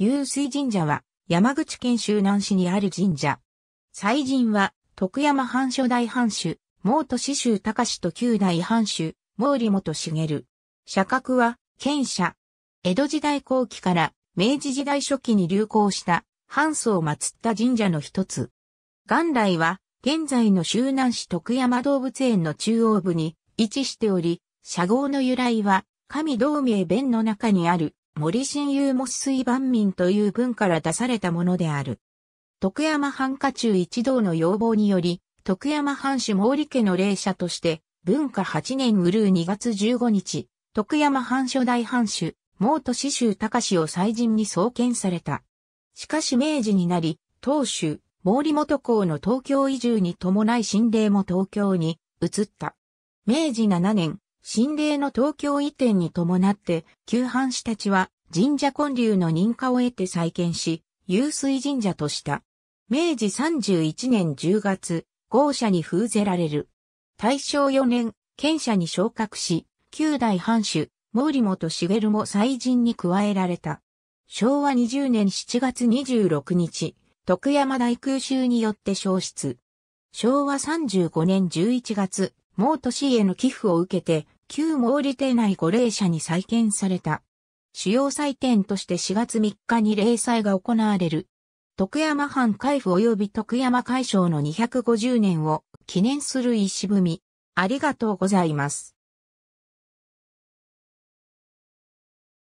湧水神社は山口県周南市にある神社。祭神は徳山藩初代藩主、毛都志州隆と旧代藩主、毛利元茂。社格は、県社。江戸時代後期から明治時代初期に流行した藩祖を祀った神社の一つ。元来は、現在の周南市徳山動物園の中央部に位置しており、社号の由来は、神道名弁の中にある、森親友も水万民という文から出されたものである。徳山藩家中一同の要望により、徳山藩主毛利家の霊社として、文化8年うるう2月15日、徳山藩初代藩主、毛都市州隆を祭神に創建された。しかし明治になり、当主、毛利元公の東京移住に伴い神霊も東京に移った。明治7年、神霊の東京移転に伴って、旧藩士たちは神社建立の認可を得て再建し、有水神社とした。明治31年10月、豪社に封ぜられる。大正4年、県社に昇格し、旧代藩主、毛利元茂も祭神に加えられた。昭和20年7月26日、徳山大空襲によって消失。昭和35年11月、毛利氏への寄付を受けて、旧毛利邸内五霊社に再建された。主要祭典として4月3日に例祭が行われる。徳山藩海部及び徳山海将の250年を記念する石踏み。ありがとうございます。